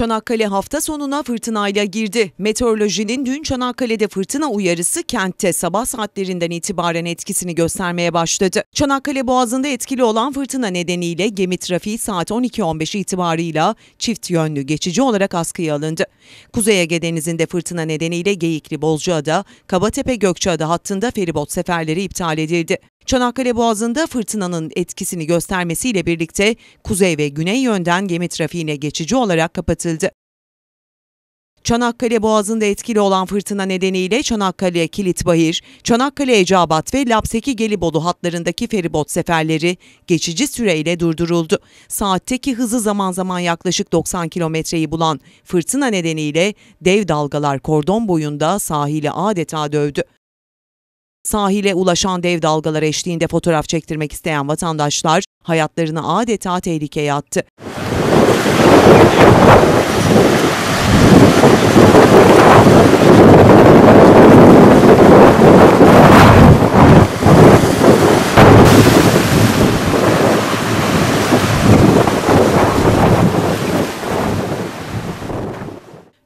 Çanakkale hafta sonuna fırtınayla girdi. Meteorolojinin dün Çanakkale'de fırtına uyarısı kentte sabah saatlerinden itibaren etkisini göstermeye başladı. Çanakkale Boğazı'nda etkili olan fırtına nedeniyle gemi trafiği saat 12.15 itibarıyla çift yönlü geçici olarak askıya alındı. Kuzey Ege Denizi'nde fırtına nedeniyle Geyikli Bozcaada, Kabatepe Gökçeada hattında feribot seferleri iptal edildi. Çanakkale Boğazı'nda fırtınanın etkisini göstermesiyle birlikte kuzey ve güney yönden gemi trafiğine geçici olarak kapatıldı. Çanakkale Boğazı'nda etkili olan fırtına nedeniyle Çanakkale Kilitbahir, Çanakkale Ecabat ve Lapseki Gelibolu hatlarındaki feribot seferleri geçici süreyle durduruldu. Saatteki hızı zaman zaman yaklaşık 90 kilometreyi bulan fırtına nedeniyle dev dalgalar kordon boyunda sahili adeta dövdü. Sahile ulaşan dev dalgalar eşliğinde fotoğraf çektirmek isteyen vatandaşlar hayatlarını adeta tehlikeye attı.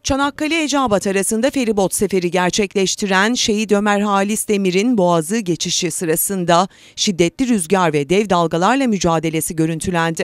Çanakkale Ecabat arasında feribot seferi gerçekleştiren Şehit Ömer Halis Demir'in Boğazı geçişi sırasında şiddetli rüzgar ve dev dalgalarla mücadelesi görüntülendi.